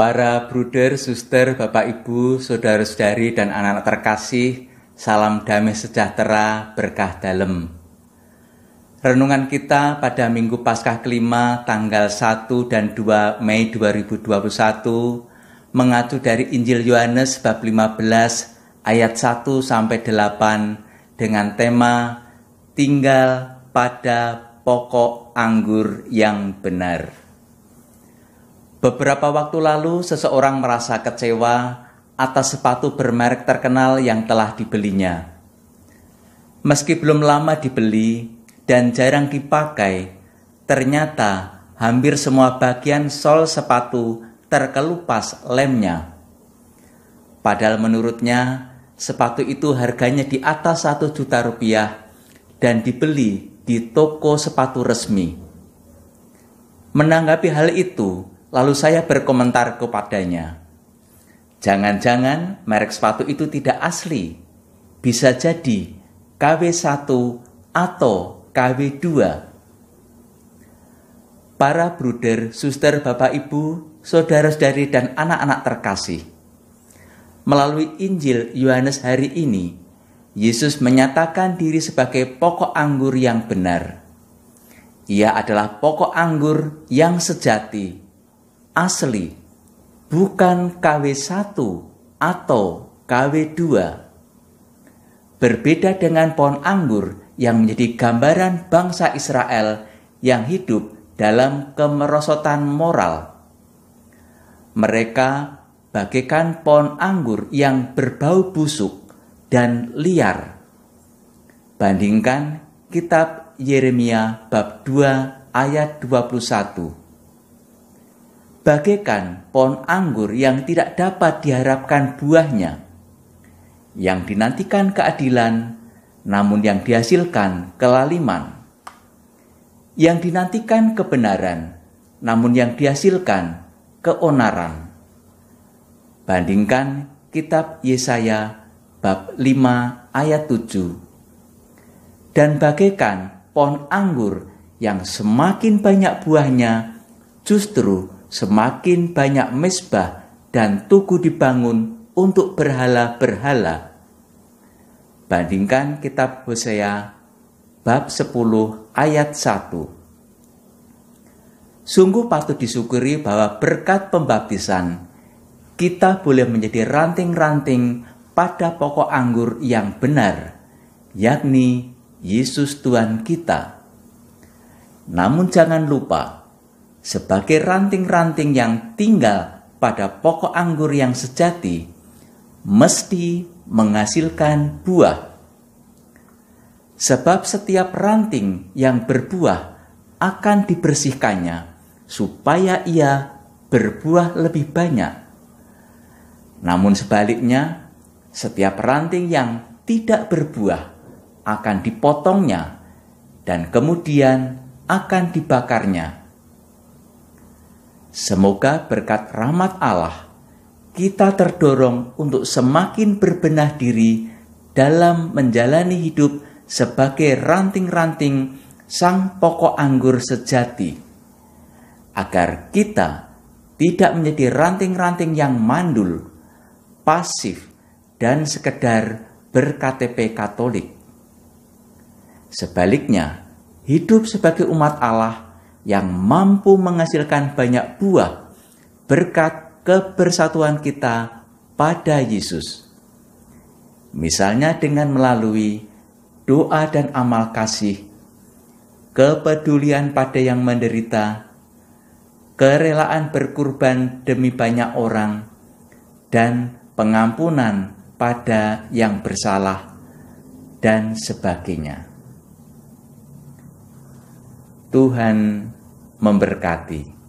Para bruder, suster, bapak ibu, saudara-saudari, dan anak-anak terkasih, salam damai sejahtera, berkah dalam. Renungan kita pada Minggu Paskah kelima tanggal 1 dan 2 Mei 2021 mengacu dari Injil Yohanes bab 15 ayat 1 sampai 8 dengan tema Tinggal pada pokok anggur yang benar. Beberapa waktu lalu, seseorang merasa kecewa atas sepatu bermerek terkenal yang telah dibelinya. Meski belum lama dibeli dan jarang dipakai, ternyata hampir semua bagian sol sepatu terkelupas lemnya. Padahal menurutnya, sepatu itu harganya di atas 1 juta rupiah dan dibeli di toko sepatu resmi. Menanggapi hal itu, Lalu saya berkomentar kepadanya, jangan-jangan merek sepatu itu tidak asli. Bisa jadi KW1 atau KW2. Para bruder, suster, bapak, ibu, saudara-saudari, dan anak-anak terkasih. Melalui Injil Yohanes hari ini, Yesus menyatakan diri sebagai pokok anggur yang benar. Ia adalah pokok anggur yang sejati asli, bukan KW1 atau KW2. Berbeda dengan pohon anggur yang menjadi gambaran bangsa Israel yang hidup dalam kemerosotan moral. Mereka bagaikan pohon anggur yang berbau busuk dan liar. Bandingkan kitab Yeremia bab 2 ayat 21 bagaikan pohon anggur yang tidak dapat diharapkan buahnya, yang dinantikan keadilan, namun yang dihasilkan kelaliman, yang dinantikan kebenaran, namun yang dihasilkan keonaran. Bandingkan kitab Yesaya bab 5 ayat 7. Dan bagaikan pohon anggur yang semakin banyak buahnya justru semakin banyak mesbah dan tugu dibangun untuk berhala-berhala. Bandingkan kitab Hosea bab 10 ayat 1. Sungguh patut disyukuri bahwa berkat pembaptisan kita boleh menjadi ranting-ranting pada pokok anggur yang benar, yakni Yesus Tuhan kita. Namun jangan lupa, sebagai ranting-ranting yang tinggal pada pokok anggur yang sejati, mesti menghasilkan buah. Sebab setiap ranting yang berbuah akan dibersihkannya, supaya ia berbuah lebih banyak. Namun sebaliknya, setiap ranting yang tidak berbuah akan dipotongnya dan kemudian akan dibakarnya Semoga berkat rahmat Allah kita terdorong untuk semakin berbenah diri dalam menjalani hidup sebagai ranting-ranting sang pokok anggur sejati, agar kita tidak menjadi ranting-ranting yang mandul, pasif, dan sekedar berKTP Katolik. Sebaliknya, hidup sebagai umat Allah yang mampu menghasilkan banyak buah berkat kebersatuan kita pada Yesus. Misalnya dengan melalui doa dan amal kasih, kepedulian pada yang menderita, kerelaan berkurban demi banyak orang, dan pengampunan pada yang bersalah, dan sebagainya. Tuhan memberkati.